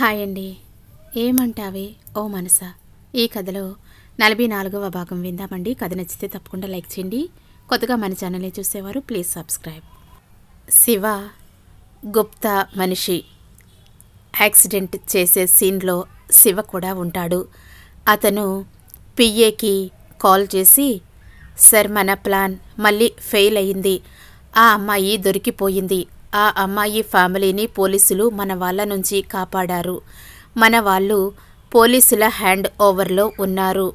hi అండి ఏమంటావే ఓ మనస ఈ కథలో నలభై నాలుగవ భాగం విందామండి కథ నచ్చితే తప్పకుండా లైక్ చేయండి కొత్తగా మన ఛానల్ని చూసేవారు ప్లీజ్ సబ్స్క్రైబ్ శివ గుప్తా మనిషి యాక్సిడెంట్ చేసే సీన్లో శివ కూడా ఉంటాడు అతను పిఏకి కాల్ చేసి సర్ మన ప్లాన్ మళ్ళీ ఫెయిల్ అయింది ఆ అమ్మాయి దొరికిపోయింది ఆ అమ్మాయి ఫ్యామిలీని పోలీసులు మన వాళ్ళ నుంచి కాపాడారు మన వాళ్ళు పోలీసుల హ్యాండ్ ఓవర్లో ఉన్నారు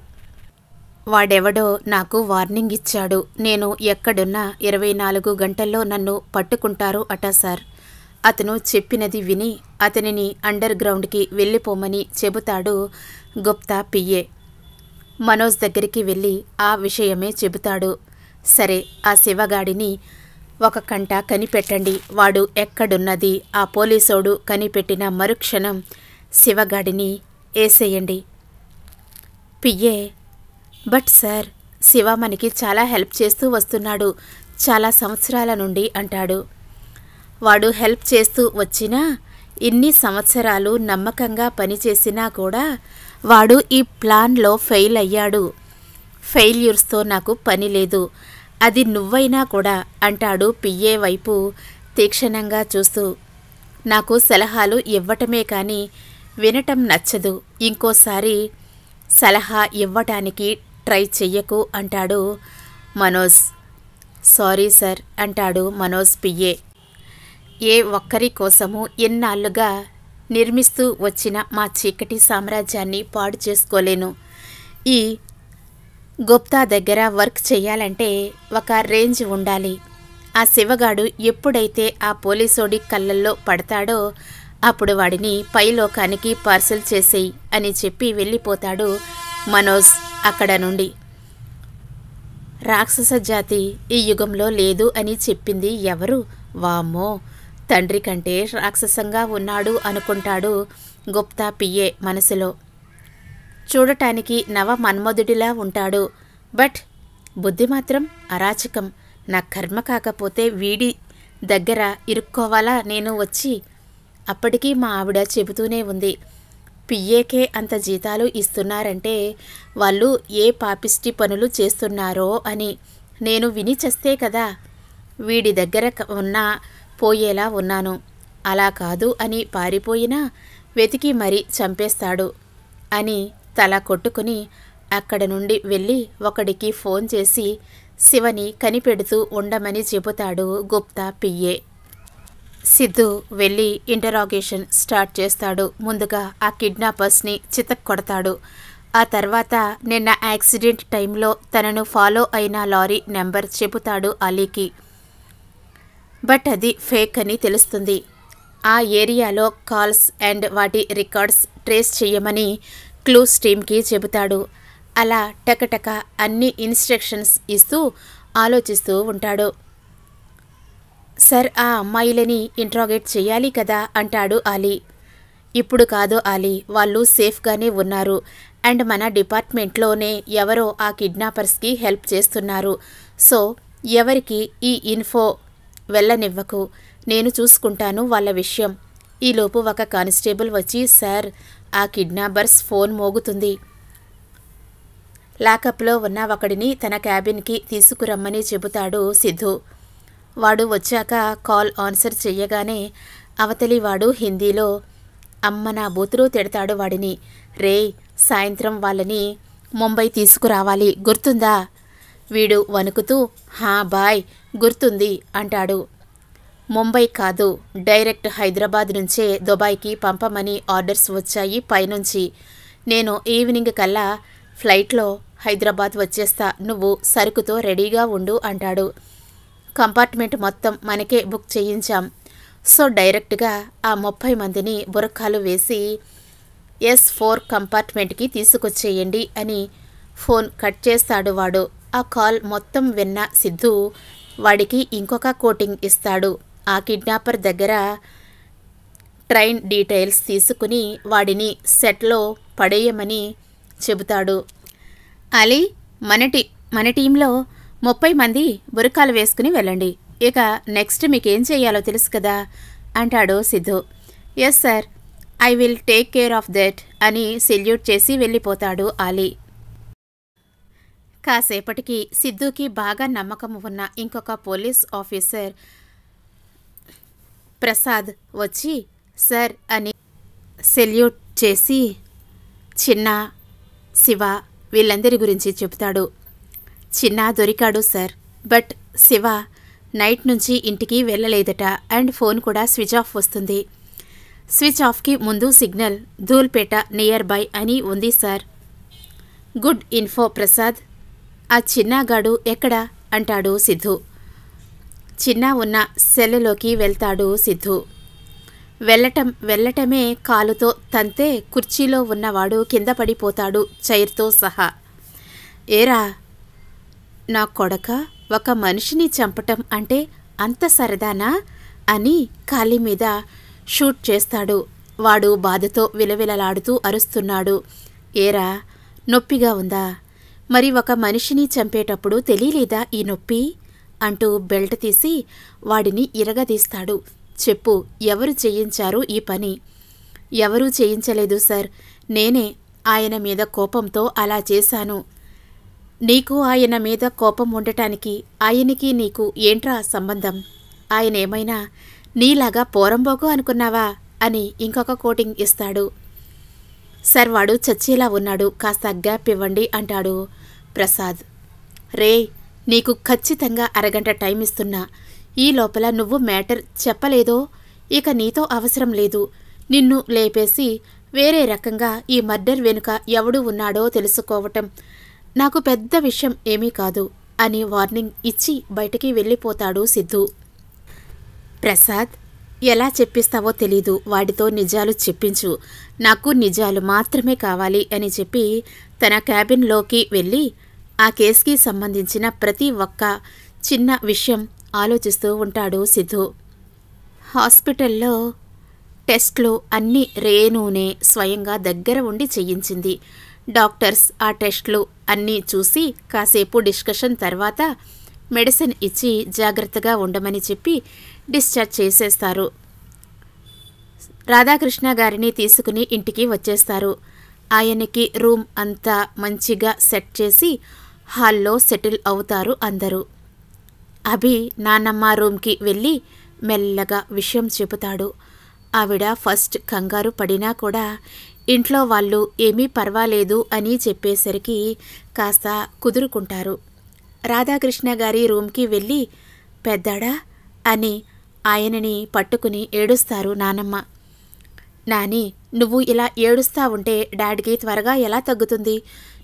వాడెవడో నాకు వార్నింగ్ ఇచ్చాడు నేను ఎక్కడున్నా ఇరవై నాలుగు గంటల్లో నన్ను పట్టుకుంటారు అట సార్ అతను చెప్పినది విని అతనిని అండర్ గ్రౌండ్కి వెళ్ళిపోమని చెబుతాడు గుప్తా పిఏ మనోజ్ దగ్గరికి వెళ్ళి ఆ విషయమే చెబుతాడు సరే ఆ శివగాడిని ఒక కంట కనిపెట్టండి వాడు ఎక్కడున్నది ఆ పోలీసోడు కనిపెట్టిన మరుక్షణం శివగాడిని ఏసేయండి పియ్యే బట్ సార్ శివ మనకి చాలా హెల్ప్ చేస్తూ వస్తున్నాడు చాలా సంవత్సరాల నుండి అంటాడు వాడు హెల్ప్ చేస్తూ వచ్చినా ఇన్ని సంవత్సరాలు నమ్మకంగా పనిచేసినా కూడా వాడు ఈ ప్లాన్లో ఫెయిల్ అయ్యాడు ఫెయిల్యూర్స్తో నాకు పని లేదు అది నువ్వైనా కూడా అంటాడు పియ్యే వైపు తీక్షణంగా చూస్తూ నాకు సలహాలు ఇవ్వటమే కానీ వినటం నచ్చదు ఇంకోసారి సలహా ఇవ్వటానికి ట్రై చెయ్యకు అంటాడు మనోజ్ సారీ సార్ అంటాడు మనోజ్ పియ్యే ఏ ఒక్కరి కోసము ఎన్నాళ్ళుగా నిర్మిస్తూ వచ్చిన మా చీకటి సామ్రాజ్యాన్ని పాడు చేసుకోలేను ఈ గుప్తా దగ్గర వర్క్ చేయాలంటే ఒక రేంజ్ ఉండాలి ఆ శివగాడు ఎప్పుడైతే ఆ పోలీసోడి కళ్ళల్లో పడతాడో అప్పుడు వాడిని పైలోకానికి పార్సల్ చేసేయి అని చెప్పి వెళ్ళిపోతాడు మనోజ్ అక్కడ నుండి రాక్షస జాతి ఈ యుగంలో లేదు అని చెప్పింది ఎవరు వామ్మో తండ్రి కంటే రాక్షసంగా ఉన్నాడు అనుకుంటాడు గుప్తా పియే మనసులో చూడటానికి నవ మన్మధుడిలా ఉంటాడు బట్ బుద్ధి మాత్రం అరాచకం నా కర్మ కాకపోతే వీడి దగ్గర ఇరుక్కోవాలా నేను వచ్చి అప్పటికీ మా ఆవిడ చెబుతూనే ఉంది పిఏకే అంత జీతాలు ఇస్తున్నారంటే వాళ్ళు ఏ పాపిష్టి పనులు చేస్తున్నారో అని నేను విని చేస్తే కదా వీడి దగ్గర ఉన్నా పోయేలా ఉన్నాను అలా కాదు అని పారిపోయినా వెతికి మరీ చంపేస్తాడు అని తల కొట్టుకుని అక్కడ నుండి వెళ్ళి ఒకడికి ఫోన్ చేసి శివని కనిపెడుతూ ఉండమని చెబుతాడు గుప్తా పిఏ సిద్ధు వెళ్ళి ఇంటరాగేషన్ స్టార్ట్ చేస్తాడు ముందుగా ఆ కిడ్నాపర్స్ని చితక్కొడతాడు ఆ తర్వాత నిన్న యాక్సిడెంట్ టైంలో తనను ఫాలో అయిన లారీ నెంబర్ చెబుతాడు అలీకి బట్ అది ఫేక్ అని తెలుస్తుంది ఆ ఏరియాలో కాల్స్ అండ్ వాటి రికార్డ్స్ ట్రేస్ చేయమని క్లూస్ టీమ్కి చెబుతాడు అలా టకటక అన్ని ఇన్స్ట్రక్షన్స్ ఇస్తూ ఆలోచిస్తూ ఉంటాడు సర్ ఆ అమ్మాయిలని ఇంట్రాగేట్ చేయాలి కదా అంటాడు ఆలీ ఇప్పుడు కాదు ఆలీ వాళ్ళు సేఫ్గానే ఉన్నారు అండ్ మన డిపార్ట్మెంట్లోనే ఎవరో ఆ కిడ్నాపర్స్కి హెల్ప్ చేస్తున్నారు సో ఎవరికి ఈ ఇన్ఫో వెళ్ళనివ్వకు నేను చూసుకుంటాను వాళ్ళ విషయం ఈలోపు ఒక కానిస్టేబుల్ వచ్చి సార్ ఆ కిడ్నాపర్స్ ఫోన్ మోగుతుంది లాకప్లో ఉన్న ఒకడిని తన క్యాబిన్కి తీసుకురమ్మని చెబుతాడు సిద్ధు వాడు వచ్చాక కాల్ ఆన్సర్ చెయ్యగానే అవతలి వాడు హిందీలో అమ్మ నా బూతులు తిడతాడు వాడిని రే సాయంత్రం వాళ్ళని ముంబై తీసుకురావాలి గుర్తుందా వీడు వణుకుతూ హా బాయ్ గుర్తుంది అంటాడు ముంబై కాదు డైరెక్ట్ హైదరాబాద్ నుంచే దుబాయ్కి పంపమని ఆర్డర్స్ వచ్చాయి పైనుంచి నేను ఈవినింగ్ కల్లా ఫ్లైట్లో హైదరాబాద్ వచ్చేస్తా నువ్వు సరుకుతో రెడీగా ఉండు అంటాడు కంపార్ట్మెంట్ మొత్తం మనకే బుక్ చేయించాం సో డైరెక్ట్గా ఆ ముప్పై మందిని బురఖాలు వేసి ఎస్ ఫోర్ కంపార్ట్మెంట్కి తీసుకొచ్చేయండి అని ఫోన్ కట్ చేస్తాడు వాడు ఆ కాల్ మొత్తం విన్న సిద్ధు వాడికి ఇంకొక కోటింగ్ ఇస్తాడు ఆ కిడ్నాపర్ దగ్గర ట్రైన్ డీటెయిల్స్ తీసుకుని వాడిని సెట్లో పడేయమని చెబుతాడు అలీ మన టీ మన టీంలో ముప్పై మంది బురకాలు వేసుకుని వెళ్ళండి ఇక నెక్స్ట్ మీకు ఏం చేయాలో తెలుసు కదా అంటాడు Siddhu yes sir I will take care of that అని సెల్యూట్ చేసి వెళ్ళిపోతాడు ఆలీ కాసేపటికి సిద్ధుకి బాగా నమ్మకం ఉన్న ఇంకొక పోలీస్ ఆఫీసర్ ప్రసాద్ వచ్చి సార్ అని సెల్యూట్ చేసి చిన్న శివ వీళ్ళందరి గురించి చెబుతాడు చిన్న దొరికాడు సార్ బట్ శివ నైట్ నుంచి ఇంటికి వెళ్ళలేదట అండ్ ఫోన్ కూడా స్విచ్ ఆఫ్ వస్తుంది స్విచ్ ఆఫ్కి ముందు సిగ్నల్ ధూల్పేట నియర్ బై అని ఉంది సార్ గుడ్ ఇన్ఫో ప్రసాద్ ఆ చిన్నగాడు ఎక్కడ అంటాడు సిద్ధు చిన్న ఉన్న సెల్లెలోకి వెళ్తాడు సిద్ధు వెళ్ళటం వెళ్ళటమే కాలుతో తంతే కుర్చీలో ఉన్నవాడు కింద పడిపోతాడు చైర్తో సహా ఏరా నా కొడక ఒక మనిషిని చంపటం అంటే అంత సరదానా అని కాలి మీద షూట్ చేస్తాడు వాడు బాధతో విలవిలలాడుతూ అరుస్తున్నాడు ఏరా నొప్పిగా ఉందా మరి ఒక మనిషిని చంపేటప్పుడు తెలియలేదా ఈ నొప్పి అంటూ బెల్ట్ తీసి వాడిని ఇరగదీస్తాడు చెప్పు ఎవరు చేయించారు ఈ పని ఎవరూ చేయించలేదు సార్ నేనే ఆయన మీద కోపంతో అలా చేశాను నీకు ఆయన మీద కోపం ఉండటానికి ఆయనకి నీకు ఏంట్రా సంబంధం ఆయన ఏమైనా నీలాగా పోరంబోకు అనుకున్నావా అని ఇంకొక కోటింగ్ ఇస్తాడు సార్ వాడు చచ్చేలా ఉన్నాడు కాస్త గ్యాప్ ఇవ్వండి అంటాడు ప్రసాద్ రే నీకు ఖచ్చితంగా అరగంట టైం ఇస్తున్నా ఈ లోపల నువ్వు మ్యాటర్ చెప్పలేదో ఇక నీతో అవసరం లేదు నిన్ను లేపేసి వేరే రకంగా ఈ మర్డర్ వెనుక ఎవడు ఉన్నాడో తెలుసుకోవటం నాకు పెద్ద విషయం ఏమీ కాదు అని వార్నింగ్ ఇచ్చి బయటికి వెళ్ళిపోతాడు సిద్ధు ప్రసాద్ ఎలా చెప్పిస్తావో తెలీదు వాడితో నిజాలు చెప్పించు నాకు నిజాలు మాత్రమే కావాలి అని చెప్పి తన క్యాబిన్లోకి వెళ్ళి ఆ కేసుకి సంబంధించిన ప్రతి ఒక్క చిన్న విషయం ఆలోచిస్తూ ఉంటాడు సిద్ధు హాస్పిటల్లో టెస్ట్లు అన్నీ రేణునే స్వయంగా దగ్గర ఉండి చేయించింది డాక్టర్స్ ఆ టెస్ట్లు అన్నీ చూసి కాసేపు డిస్కషన్ తర్వాత మెడిసిన్ ఇచ్చి జాగ్రత్తగా ఉండమని చెప్పి డిశ్చార్జ్ చేసేస్తారు రాధాకృష్ణ గారిని తీసుకుని ఇంటికి వచ్చేస్తారు ఆయనకి రూమ్ అంతా మంచిగా సెట్ చేసి హాల్లో సెటిల్ అవుతారు అందరూ అభి నానమ్మ రూమ్కి వెళ్ళి మెల్లగా విషయం చెబుతాడు ఆవిడ ఫస్ట్ కంగారు పడినా కూడా ఇంట్లో వాళ్ళు ఏమీ పర్వాలేదు అని చెప్పేసరికి కాస్త కుదురుకుంటారు రాధాకృష్ణ గారి రూమ్కి వెళ్ళి పెద్దాడా అని ఆయనని పట్టుకుని ఏడుస్తారు నానమ్మ నాని నువ్వు ఇలా ఏడుస్తా ఉంటే డాడీకి త్వరగా ఎలా తగ్గుతుంది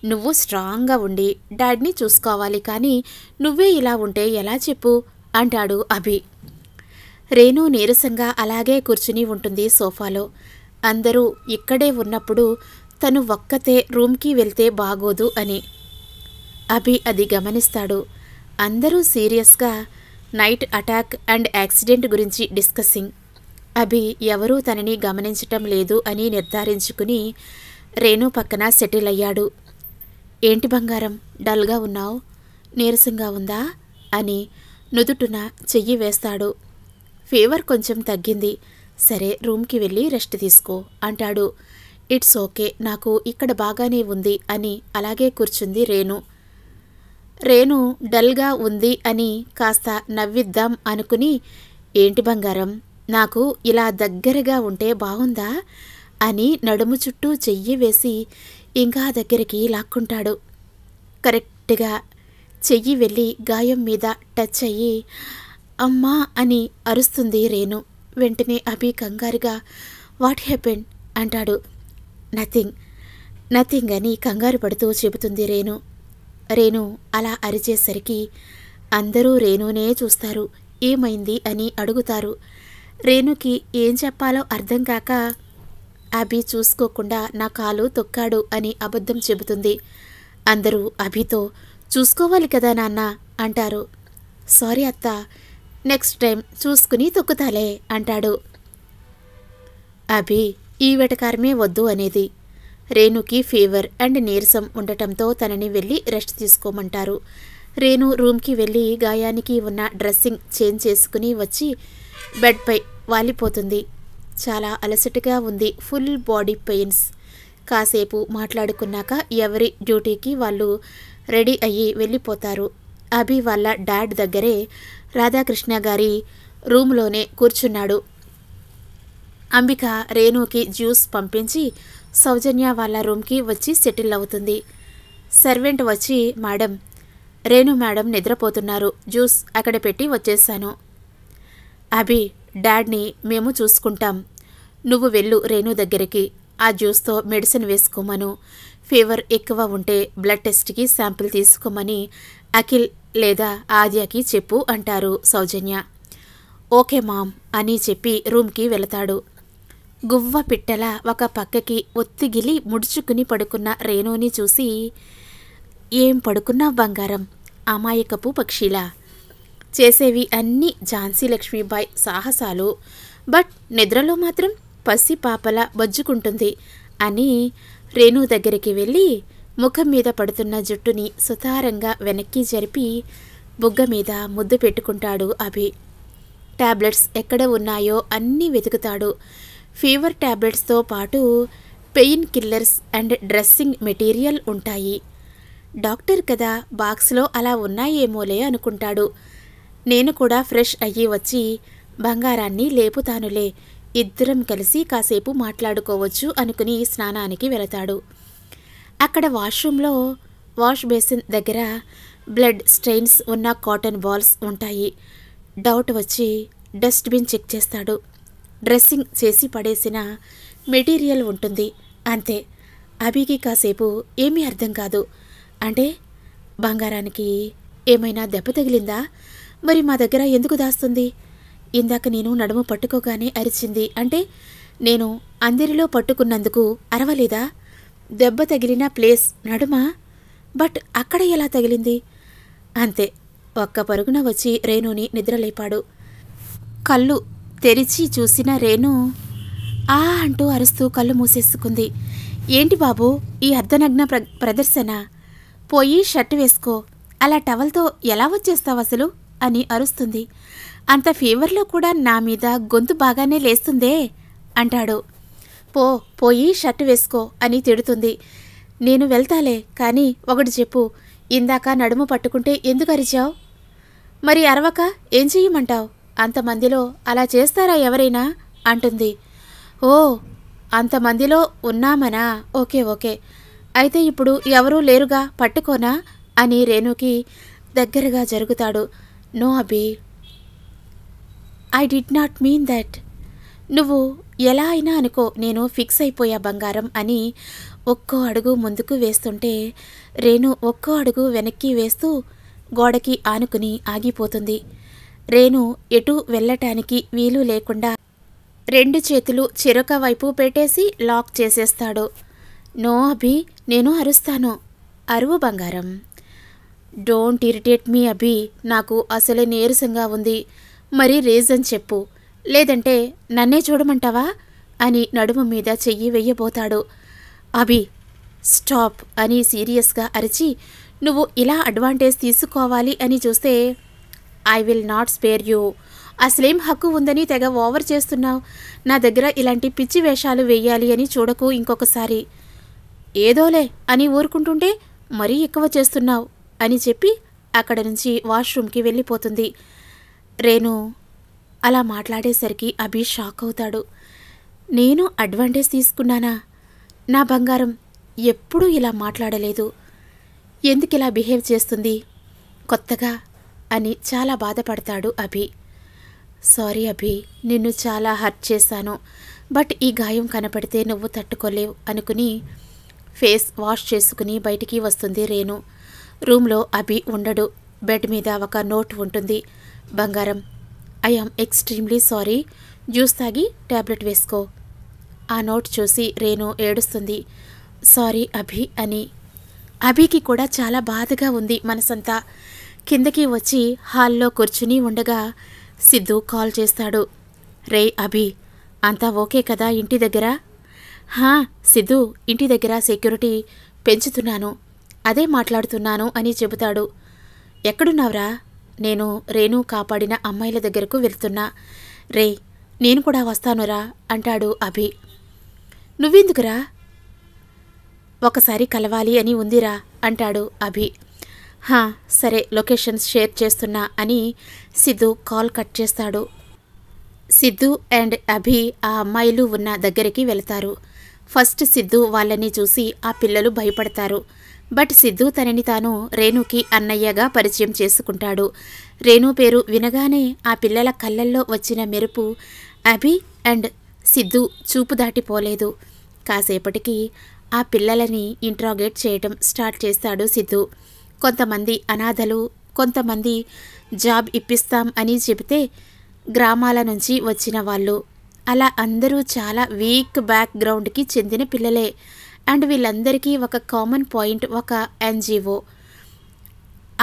నువ్వు స్ట్రాంగ్గా ఉండి డాడ్ని చూసుకోవాలి కానీ నువ్వే ఇలా ఉంటే ఎలా చెప్పు అంటాడు అభి రేణు నీరసంగా అలాగే కూర్చుని ఉంటుంది సోఫాలో అందరూ ఇక్కడే ఉన్నప్పుడు తను ఒక్కతే రూమ్కి వెళ్తే బాగోదు అని అభి అది గమనిస్తాడు అందరూ సీరియస్గా నైట్ అటాక్ అండ్ యాక్సిడెంట్ గురించి డిస్కసింగ్ అభి ఎవరూ తనని గమనించటం లేదు అని నిర్ధారించుకుని రేణు పక్కన సెటిల్ అయ్యాడు ఏంటి బంగారం డల్గా ఉన్నావు నీరసంగా ఉందా అని నుదుటున చెయ్యి వేస్తాడు ఫీవర్ కొంచెం తగ్గింది సరే రూమ్కి వెళ్ళి రెస్ట్ తీసుకో అంటాడు ఇట్స్ ఓకే నాకు ఇక్కడ బాగానే ఉంది అని అలాగే కూర్చుంది రేణు రేణు డల్గా ఉంది అని కాస్త నవ్విద్దాం అనుకుని ఏంటి బంగారం నాకు ఇలా దగ్గరగా ఉంటే బాగుందా అని నడుము చుట్టూ చెయ్యి వేసి ఇంకా దగ్గరికి లాక్కుంటాడు కరెక్ట్గా చెయ్యి వెళ్ళి గాయం మీద టచ్ అయ్యి అమ్మా అని అరుస్తుంది రేణు వెంటనే అభి కంగారుగా వాట్ హ్యాపెన్ అంటాడు నథింగ్ నథింగ్ అని కంగారు పడుతూ చెబుతుంది రేణు రేణు అలా అరిచేసరికి అందరూ రేణునే చూస్తారు ఏమైంది అని అడుగుతారు రేణుకి ఏం చెప్పాలో అర్థం కాక అభి చూసుకోకుండా నా కాలు తొక్కాడు అని అబద్ధం చెబుతుంది అందరూ అభితో చూసుకోవాలి కదా నాన్న అంటారు సారీ అత్త నెక్స్ట్ టైం చూసుకుని తొక్కుతాలే అంటాడు అభి ఈ వెటకారమే వద్దు అనేది రేణుకి ఫీవర్ అండ్ నీరసం ఉండటంతో తనని వెళ్ళి రెస్ట్ తీసుకోమంటారు రేణు రూమ్కి వెళ్ళి గాయానికి ఉన్న డ్రెస్సింగ్ చేంజ్ చేసుకుని వచ్చి బెడ్పై వాలిపోతుంది చాలా అలసటగా ఉంది ఫుల్ బాడీ పెయిన్స్ కాసేపు మాట్లాడుకున్నాక ఎవరి డ్యూటీకి వాళ్ళు రెడీ అయ్యి వెళ్ళిపోతారు అభి వాళ్ళ డాడ్ దగ్గరే రాధాకృష్ణ గారి రూమ్లోనే కూర్చున్నాడు అంబిక రేణుకి జ్యూస్ పంపించి సౌజన్య వాళ్ళ రూమ్కి వచ్చి సెటిల్ అవుతుంది సర్వెంట్ వచ్చి మేడం రేణు మేడం నిద్రపోతున్నారు జ్యూస్ అక్కడ పెట్టి వచ్చేసాను అభి డాడ్ని మేము చూసుకుంటాం నువ్వు వెళ్ళు రేణు దగ్గరికి ఆ జ్యూస్తో మెడిసిన్ వేసుకోమను ఫీవర్ ఎక్కువ ఉంటే బ్లడ్ టెస్ట్కి శాంపిల్ తీసుకోమని అఖిల్ లేదా ఆద్యకి చెప్పు అంటారు సౌజన్య ఓకే మామ్ అని చెప్పి రూమ్కి వెళతాడు గువ్వ పిట్టల ఒక పక్కకి ఒత్తిగిలి ముడుచుకుని పడుకున్న రేణుని చూసి ఏం పడుకున్నా బంగారం అమాయకపు పక్షిలా చేసేవి అన్నీ ఝాన్సీ లక్ష్మీబాయి సాహసాలు బట్ నిద్రలో మాత్రం పసి పాపల బొజ్జుకుంటుంది అని రేణు దగ్గరికి వెళ్ళి ముఖం మీద పడుతున్న జుట్టుని సుతారంగా వెనక్కి జరిపి బుగ్గ మీద ముద్దు పెట్టుకుంటాడు అభి ట్యాబ్లెట్స్ ఎక్కడ ఉన్నాయో అన్నీ వెతుకుతాడు ఫీవర్ ట్యాబ్లెట్స్తో పాటు pain killers and dressing material ఉంటాయి డాక్టర్ కదా బాక్స్లో అలా ఉన్నాయేమోలే అనుకుంటాడు నేను కూడా ఫ్రెష్ అయ్యి వచ్చి బంగారాన్ని లేపుతానులే ఇద్దరం కలిసి కాసేపు మాట్లాడుకోవచ్చు అనుకుని స్నానానికి వెళతాడు అక్కడ వాష్రూమ్లో వాష్ బేసిన్ దగ్గర బ్లడ్ స్ట్రెయిన్స్ ఉన్న కాటన్ బాల్స్ ఉంటాయి డౌట్ వచ్చి డస్ట్బిన్ చెక్ చేస్తాడు డ్రెస్సింగ్ చేసి పడేసిన మెటీరియల్ ఉంటుంది అంతే అభికి కాసేపు ఏమీ అర్థం కాదు అంటే బంగారానికి ఏమైనా దెబ్బ తగిలిందా మరి మా దగ్గర ఎందుకు దాస్తుంది ఇందాక నేను నడుము పట్టుకోగానే అరిచింది అంటే నేను అందరిలో పట్టుకున్నందుకు అరవలేదా దెబ్బ తగిలిన ప్లేస్ నడుమా బట్ అక్కడ ఎలా తగిలింది అంతే ఒక్క పరుగున వచ్చి రేణుని నిద్రలేపాడు కళ్ళు తెరిచి చూసిన రేణు ఆ అంటూ అరుస్తూ కళ్ళు మూసేసుకుంది ఏంటి బాబు ఈ అర్ధనగ్న ప్ర ప్రదర్శన పోయి షర్ట్ వేసుకో అలా టవల్తో ఎలా వచ్చేస్తావు అసలు అని అరుస్తుంది అంత ఫీవర్లో కూడా నా మీద గొంతు బాగానే లేస్తుందే అంటాడు పో పోయి షర్ట్ వేసుకో అని తిడుతుంది నేను వెళ్తాలే కానీ ఒకటి చెప్పు ఇందాక నడుము పట్టుకుంటే ఎందుకు అరిచావు మరి అరవక ఏం చెయ్యమంటావు అంతమందిలో అలా చేస్తారా ఎవరైనా అంటుంది ఓ అంతమందిలో ఉన్నామనా ఓకే ఓకే అయితే ఇప్పుడు ఎవరూ లేరుగా పట్టుకోనా అని రేణుకి దగ్గరగా జరుగుతాడు నో అబే I did not mean that నువ్వు ఎలా అయినా అనుకో నేను ఫిక్స్ అయిపోయా బంగారం అని ఒక్కో అడుగు ముందుకు వేస్తుంటే రేణు ఒక్కో అడుగు వెనక్కి వేస్తూ గోడకి ఆనుకుని ఆగిపోతుంది రేణు ఎటు వెళ్ళటానికి వీలు లేకుండా రెండు చేతులు చిరొక వైపు పెట్టేసి లాక్ చేసేస్తాడు నో అభి నేను అరుస్తాను అరువు బంగారం డోంట్ ఇరిటేట్ మీ అభి నాకు అసలే నీరసంగా ఉంది మరి రీజన్ చెప్పు లేదంటే నన్నే చూడమంటావా అని నడుము మీద చెయ్యి వెయ్యబోతాడు అభి స్టాప్ అని సీరియస్గా అరిచి నువ్వు ఇలా అడ్వాంటేజ్ తీసుకోవాలి అని చూస్తే I will not spare you అసలేం హక్కు ఉందని తెగ ఓవర్ చేస్తున్నావు నా దగ్గర ఇలాంటి పిచ్చి వేషాలు వేయాలి అని చూడకు ఇంకొకసారి ఏదోలే అని ఊరుకుంటుంటే మరీ ఎక్కువ చేస్తున్నావు అని చెప్పి అక్కడ నుంచి వాష్రూమ్కి వెళ్ళిపోతుంది రేణు అలా మాట్లాడేసరికి అభి షాక్ అవుతాడు నేను అడ్వాంటేజ్ తీసుకున్నానా నా బంగారం ఎప్పుడూ ఇలా మాట్లాడలేదు ఎందుకు ఇలా బిహేవ్ చేస్తుంది కొత్తగా అని చాలా బాధపడతాడు అభి సారీ అభి నిన్ను చాలా హర్ట్ చేశాను బట్ ఈ గాయం కనపడితే నువ్వు తట్టుకోలేవు అనుకుని ఫేస్ వాష్ చేసుకుని బయటికి వస్తుంది రేణు రూమ్లో అభి ఉండడు బెడ్ మీద ఒక నోట్ ఉంటుంది బంగారం ఐ ఎక్స్ట్రీమ్లీ సారీ జ్యూస్ తాగి ట్యాబ్లెట్ వేసుకో ఆ నోట్ చూసి రేణు ఏడుస్తుంది సారీ అభి అని అభికి కూడా చాలా బాధగా ఉంది మనసంతా కిందకి వచ్చి హాల్లో కూర్చుని ఉండగా సిద్ధు కాల్ చేస్తాడు రే అభి అంతా ఓకే కదా ఇంటి దగ్గర హా సిద్ధు ఇంటి దగ్గర సెక్యూరిటీ పెంచుతున్నాను అదే మాట్లాడుతున్నాను అని చెబుతాడు ఎక్కడున్నావురా నేను రేణు కాపాడిన అమ్మాయిల దగ్గరకు వెళ్తున్నా రే నేను కూడా వస్తానురా అంటాడు అభి నువ్వెందుకురా ఒకసారి కలవాలి అని ఉందిరా అంటాడు అభి హా సరే లొకేషన్స్ షేర్ చేస్తున్నా అని సిద్ధు కాల్ కట్ చేస్తాడు సిద్ధు అండ్ అభి ఆ అమ్మాయిలు ఉన్న దగ్గరికి వెళతారు ఫస్ట్ సిద్ధు వాళ్ళని చూసి ఆ పిల్లలు భయపడతారు బట్ సిద్ధు తనని తాను రేణుకి అన్నయ్యగా పరిచయం చేసుకుంటాడు రేణు పేరు వినగానే ఆ పిల్లల కళ్ళల్లో వచ్చిన మెరుపు అభి అండ్ సిద్ధు చూపు దాటిపోలేదు కాసేపటికి ఆ పిల్లలని ఇంట్రాగేట్ చేయటం స్టార్ట్ చేస్తాడు సిద్ధు కొంతమంది అనాథలు కొంతమంది జాబ్ ఇప్పిస్తాం అని చెబితే గ్రామాల నుంచి వచ్చిన వాళ్ళు అలా అందరూ చాలా వీక్ బ్యాక్గ్రౌండ్కి చెందిన పిల్లలే అండ్ వీళ్ళందరికీ ఒక కామన్ పాయింట్ ఒక ఎన్జిఓ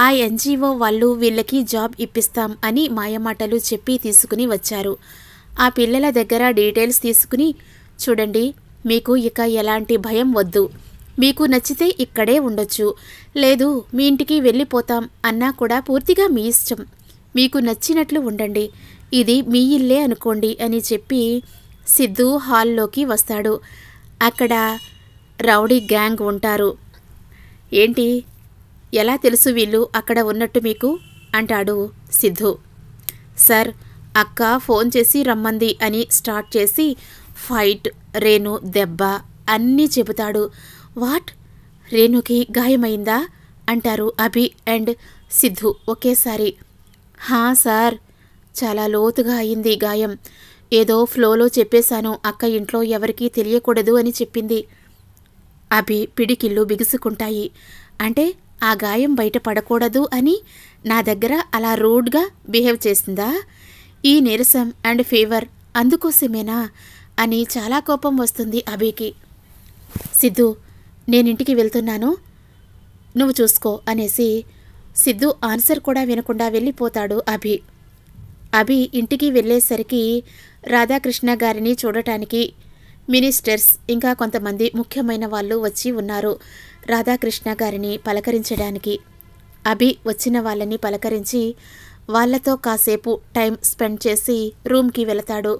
ఆ ఎన్జిఓ వాళ్ళు వీళ్ళకి జాబ్ ఇప్పిస్తాం అని మాయమాటలు చెప్పి తీసుకుని వచ్చారు ఆ పిల్లల దగ్గర డీటెయిల్స్ తీసుకుని చూడండి మీకు ఇక ఎలాంటి భయం వద్దు మీకు నచ్చితే ఇక్కడే ఉండొచ్చు లేదు మీ ఇంటికి వెళ్ళిపోతాం అన్నా కూడా పూర్తిగా మీ ఇష్టం మీకు నచ్చినట్లు ఉండండి ఇది మీ ఇల్లే అనుకోండి అని చెప్పి సిద్ధు హాల్లోకి వస్తాడు అక్కడ రౌడీ గ్యాంగ్ ఉంటారు ఏంటి ఎలా తెలుసు వీళ్ళు అక్కడ ఉన్నట్టు మీకు అంటాడు సిద్ధు సార్ అక్క ఫోన్ చేసి రమ్మంది అని స్టార్ట్ చేసి ఫైట్ రేణు దెబ్బ అన్నీ చెబుతాడు వాట్ రేణుకి గాయమైందా అంటారు అభి అండ్ సిద్ధు ఒకేసారి హా సార్ చాలా లోతుగా అయింది గాయం ఏదో ఫ్లోలో చెప్పేశాను అక్క ఇంట్లో ఎవరికీ తెలియకూడదు అని చెప్పింది అభి పిడికిళ్ళు బిగుసుకుంటాయి అంటే ఆ గాయం బయటపడకూడదు అని నా దగ్గర అలా రూడ్గా బిహేవ్ చేసిందా ఈ నీరసం అండ్ ఫీవర్ అందుకోసమేనా అని చాలా కోపం వస్తుంది అభికి సిద్ధు నేనింటికి వెళ్తున్నాను నువ్వు చూసుకో అనేసి సిద్ధు ఆన్సర్ కూడా వినకుండా వెళ్ళిపోతాడు అభి అభి ఇంటికి వెళ్ళేసరికి రాధాకృష్ణ గారిని చూడటానికి మినిస్టర్స్ ఇంకా కొంతమంది ముఖ్యమైన వాళ్ళు వచ్చి ఉన్నారు రాధాకృష్ణ గారిని పలకరించడానికి అభి వచ్చిన వాళ్ళని పలకరించి వాళ్లతో కాసేపు టైం స్పెండ్ చేసి రూమ్కి వెళతాడు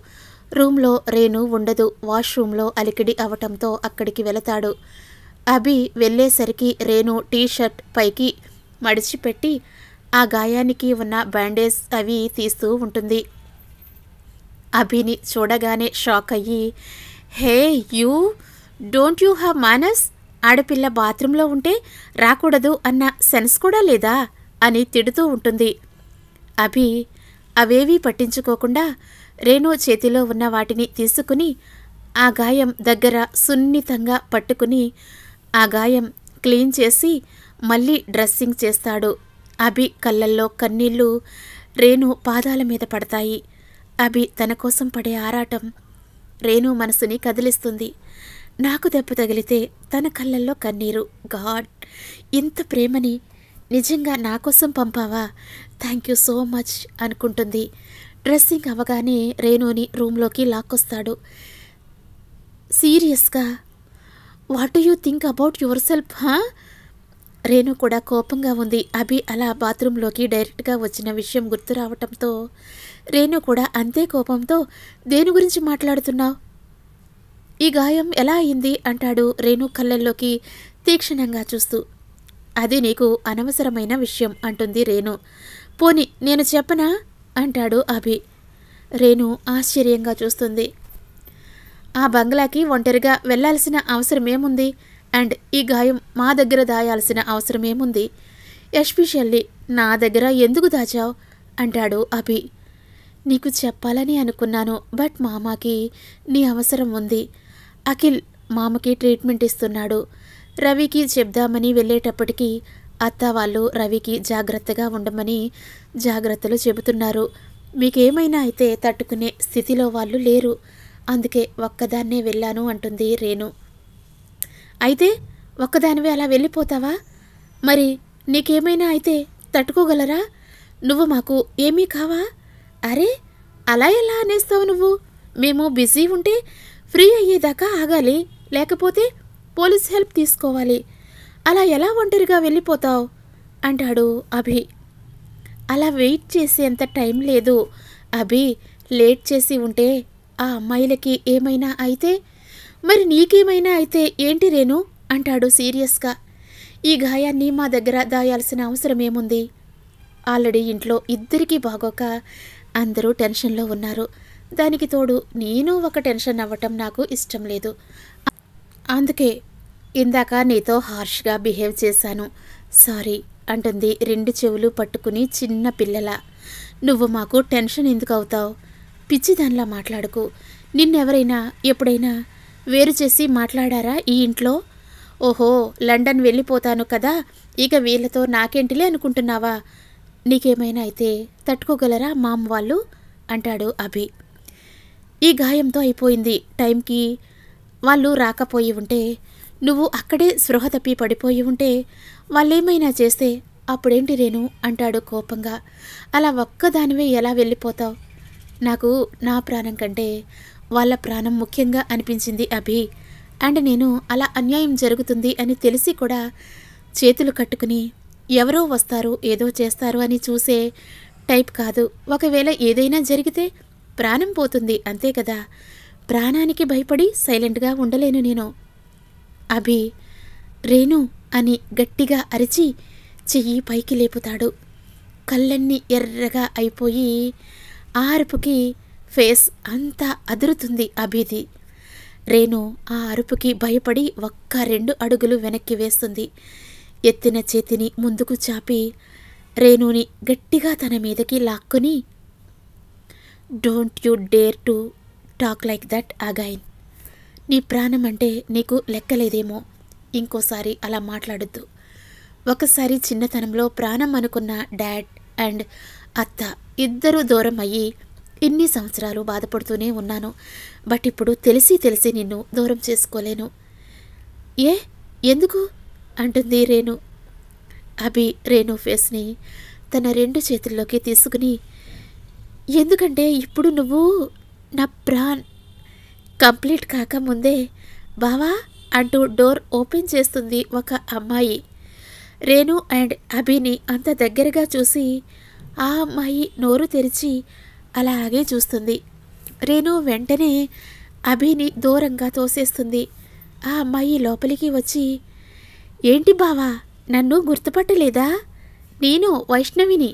రూమ్లో రేణు ఉండదు వాష్రూమ్లో అలికిడి అవటంతో అక్కడికి వెళతాడు అభి వెళ్ళేసరికి రేణు టీషర్ట్ పైకి మడిచిపెట్టి ఆ గాయానికి ఉన్న బ్యాండేజ్ అవి తీస్తూ ఉంటుంది అభిని చూడగానే షాక్ అయ్యి hey you don't you have manners ఆడపిల్ల బాత్రూంలో ఉంటే రాకూడదు అన్న సెన్స్ కూడా లేదా అని తిడుతూ ఉంటుంది అభి అవేవీ పట్టించుకోకుండా రేణు చేతిలో ఉన్న వాటిని తీసుకుని ఆ గాయం దగ్గర సున్నితంగా పట్టుకుని ఆ గాయం క్లీన్ చేసి మళ్ళీ డ్రెస్సింగ్ చేస్తాడు అభి కళ్ళల్లో కన్నీళ్లు రేణు పాదాల మీద పడతాయి అభి తన కోసం పడే ఆరాటం రేణు మనసుని కదిలిస్తుంది నాకు దెబ్బ తగిలితే తన కళ్ళల్లో కన్నీరు గాడ్ ఇంత ప్రేమని నిజంగా నా కోసం పంపావా థ్యాంక్ యూ సో మచ్ అనుకుంటుంది డ్రెస్సింగ్ అవగానే రేణుని రూమ్లోకి లాక్కొస్తాడు సీరియస్గా what you think about yourself హా రేణు కూడా కోపంగా ఉంది అభి అలా బాత్రూంలోకి డైరెక్ట్గా వచ్చిన విషయం గుర్తు రావటంతో రేణు కూడా అంతే కోపంతో దేని గురించి మాట్లాడుతున్నావు ఈ గాయం ఎలా అయింది అంటాడు రేణు కళ్ళల్లోకి తీక్షణంగా చూస్తూ అది నీకు అనవసరమైన విషయం అంటుంది రేణు పోని నేను చెప్పనా అంటాడు అభి రేణు ఆశ్చర్యంగా చూస్తుంది ఆ బంగ్లాకి ఒంటరిగా వెళ్లాల్సిన అవసరమేముంది అండ్ ఈ గాయం మా దగ్గర దాయాల్సిన అవసరమేముంది ఎస్పెషల్లీ నా దగ్గర ఎందుకు దాచావు అంటాడు అభి నీకు చెప్పాలని అనుకున్నాను బట్ మామకి నీ అవసరం ఉంది అఖిల్ మామకి ట్రీట్మెంట్ ఇస్తున్నాడు రవికి చెప్దామని వెళ్ళేటప్పటికీ అత్త వాళ్ళు రవికి జాగ్రత్తగా ఉండమని జాగ్రత్తలు చెబుతున్నారు మీకేమైనా అయితే తట్టుకునే స్థితిలో వాళ్ళు లేరు అందుకే ఒక్కదాన్నే వెళ్ళాను అంటుంది రేణు అయితే ఒక్కదానివే అలా వెళ్ళిపోతావా మరి నీకేమైనా అయితే తట్టుకోగలరా నువ్వు మాకు ఏమీ కావా అరే అలా ఎలా అనేస్తావు నువ్వు మేము బిజీ ఉంటే ఫ్రీ అయ్యేదాకా ఆగాలి లేకపోతే పోలీస్ హెల్ప్ తీసుకోవాలి అలా ఎలా ఒంటరిగా వెళ్ళిపోతావు అంటాడు అభి అలా వెయిట్ చేసేంత టైం లేదు అభి లేట్ చేసి ఉంటే ఆ అమ్మాయిలకి ఏమైనా అయితే మరి నీకేమైనా అయితే ఏంటి రేణు అంటాడు సీరియస్గా ఈ గాయాన్ని మా దగ్గర దాయాల్సిన అవసరమేముంది ఆల్రెడీ ఇంట్లో ఇద్దరికీ బాగోక అందరూ టెన్షన్లో ఉన్నారు దానికి తోడు నేను ఒక టెన్షన్ అవ్వటం నాకు ఇష్టం లేదు అందుకే ఇందాక నీతో హార్ష్గా బిహేవ్ చేశాను సారీ అంటుంది రెండు చెవులు పట్టుకుని చిన్న పిల్లల నువ్వు మాకు టెన్షన్ ఎందుకు అవుతావు పిచ్చిదానిలా మాట్లాడుకు నిన్నెవరైనా ఎప్పుడైనా వేరు చేసి మాట్లాడారా ఈ ఇంట్లో ఓహో లండన్ వెళ్ళిపోతాను కదా ఇక వీళ్ళతో నాకేంటిలే అనుకుంటున్నావా నీకేమైనా అయితే తట్టుకోగలరా మామ వాళ్ళు అంటాడు అభి ఈ గాయంతో అయిపోయింది టైంకి వాళ్ళు రాకపోయి ఉంటే నువ్వు అక్కడే స్పృహ తప్పి పడిపోయి ఉంటే వాళ్ళేమైనా చేస్తే అప్పుడేంటి రేణు అంటాడు కోపంగా అలా ఒక్కదానివే ఎలా వెళ్ళిపోతావు నాకు నా ప్రాణం కంటే వాళ్ళ ప్రాణం ముఖ్యంగా అనిపించింది అభి అండ్ నేను అలా అన్యాయం జరుగుతుంది అని తెలిసి కూడా చేతులు కట్టుకుని ఎవరో వస్తారు ఏదో చేస్తారు అని చూసే టైప్ కాదు ఒకవేళ ఏదైనా జరిగితే ప్రాణం పోతుంది అంతే కదా ప్రాణానికి భయపడి సైలెంట్గా ఉండలేను నేను అభి రేణు అని గట్టిగా అరిచి చెయ్యి పైకి లేపుతాడు కళ్ళన్నీ ఎర్రగా అయిపోయి ఆర్పుకి ఫేస్ అంతా అదురుతుంది అభిది రేణు ఆ అరుపుకి భయపడి ఒక్క రెండు అడుగులు వెనక్కి వేస్తుంది ఎత్తిన చేతిని ముందుకు చాపి రేణుని గట్టిగా తన మీదకి లాక్కుని don't you dare to talk like that again నీ ప్రాణం అంటే నీకు లెక్కలేదేమో ఇంకోసారి అలా మాట్లాడద్దు ఒకసారి చిన్నతనంలో ప్రాణం అనుకున్న డాడ్ అండ్ అత్త ఇద్దరూ దూరం అయ్యి ఇన్ని సంవత్సరాలు బాధపడుతూనే ఉన్నాను బట్ ఇప్పుడు తెలిసి తెలిసి నిన్ను దూరం చేసుకోలేను ఏ ఎందుకు అంటుంది రేణు అభి రేణు ఫేస్ని తన రెండు చేతుల్లోకి తీసుకుని ఎందుకంటే ఇప్పుడు నువ్వు నా ప్రాన్ కంప్లీట్ కాకముందే బావా అంటూ డోర్ ఓపెన్ చేస్తుంది ఒక అమ్మాయి రేణు అండ్ అభిని అంత దగ్గరగా చూసి ఆ అమ్మాయి నోరు తెరిచి అలాగే చూస్తుంది రేణు వెంటనే అభిని దూరంగా తోసేస్తుంది ఆ అమ్మాయి లోపలికి వచ్చి ఏంటి బావా నన్ను గుర్తుపట్టలేదా నేను వైష్ణవిని